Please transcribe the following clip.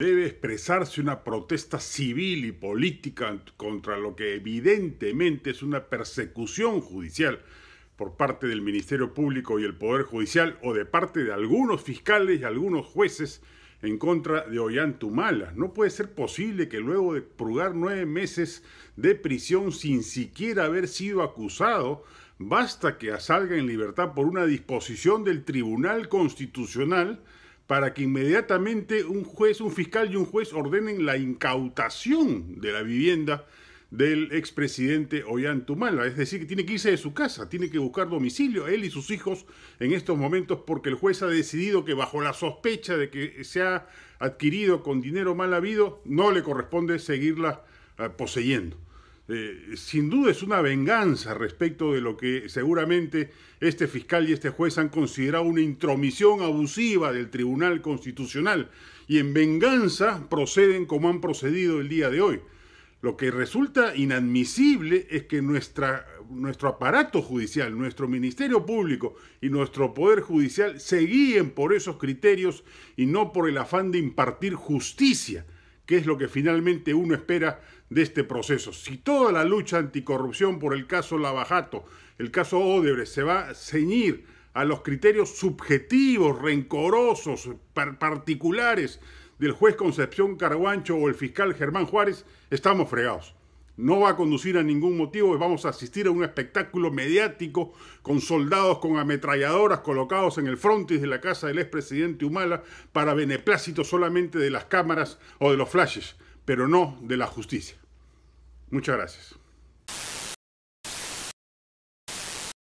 debe expresarse una protesta civil y política contra lo que evidentemente es una persecución judicial por parte del Ministerio Público y el Poder Judicial o de parte de algunos fiscales y algunos jueces en contra de Ollantumala. No puede ser posible que luego de prugar nueve meses de prisión sin siquiera haber sido acusado, basta que salga en libertad por una disposición del Tribunal Constitucional para que inmediatamente un juez, un fiscal y un juez ordenen la incautación de la vivienda del expresidente Ollantumala. Es decir, que tiene que irse de su casa, tiene que buscar domicilio, él y sus hijos en estos momentos, porque el juez ha decidido que bajo la sospecha de que se ha adquirido con dinero mal habido, no le corresponde seguirla eh, poseyendo. Eh, sin duda es una venganza respecto de lo que seguramente este fiscal y este juez han considerado una intromisión abusiva del Tribunal Constitucional y en venganza proceden como han procedido el día de hoy. Lo que resulta inadmisible es que nuestro aparato judicial, nuestro Ministerio Público y nuestro Poder Judicial se guíen por esos criterios y no por el afán de impartir justicia que es lo que finalmente uno espera de este proceso. Si toda la lucha anticorrupción por el caso Lavajato, el caso Odebrecht, se va a ceñir a los criterios subjetivos, rencorosos, particulares del juez Concepción Carguancho o el fiscal Germán Juárez, estamos fregados no va a conducir a ningún motivo y vamos a asistir a un espectáculo mediático con soldados con ametralladoras colocados en el frontis de la casa del expresidente Humala para beneplácito solamente de las cámaras o de los flashes, pero no de la justicia. Muchas gracias.